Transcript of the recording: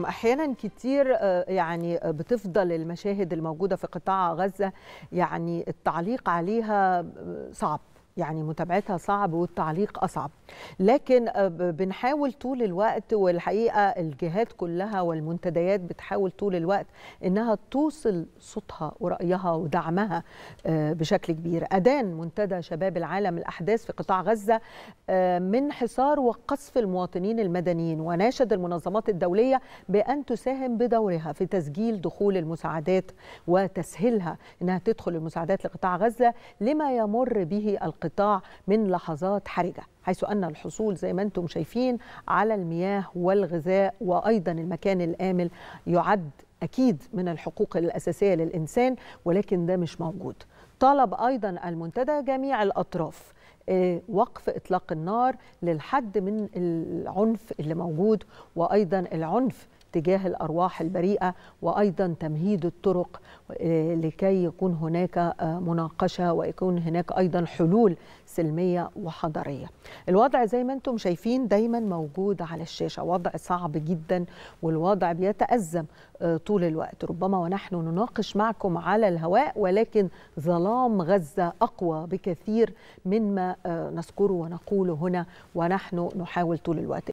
احيانا كتير آه، يعني بتفضل المشاهد الموجوده في قطاع غزه يعني التعليق عليها آه، صعب يعني متابعتها صعب والتعليق اصعب لكن آه، بنحاول طول الوقت والحقيقه الجهات كلها والمنتديات بتحاول طول الوقت انها توصل صوتها ورايها ودعمها آه، بشكل كبير ادان منتدى شباب العالم الاحداث في قطاع غزه آه، من حصار وقصف المواطنين المدنيين وناشد المنظمات الدوليه بان تساهم بدورها في تسجيل دخول المساعدات وتسهيلها انها تدخل المساعدات لقطاع غزه لما يمر به القطاع القطاع من لحظات حرجه حيث ان الحصول زي ما انتم شايفين على المياه والغذاء وايضا المكان الامن يعد اكيد من الحقوق الاساسيه للانسان ولكن ده مش موجود طلب ايضا المنتدى جميع الاطراف آه، وقف اطلاق النار للحد من العنف اللي موجود وايضا العنف تجاه الأرواح البريئة وأيضا تمهيد الطرق آه، لكي يكون هناك آه، مناقشة ويكون هناك أيضا حلول سلمية وحضارية الوضع زي ما أنتم شايفين دايما موجود على الشاشة وضع صعب جدا والوضع بيتأزم آه، طول الوقت ربما ونحن نناقش معكم على الهواء ولكن ظلام غزة أقوى بكثير مما نذكره ونقوله هنا ونحن نحاول طول الوقت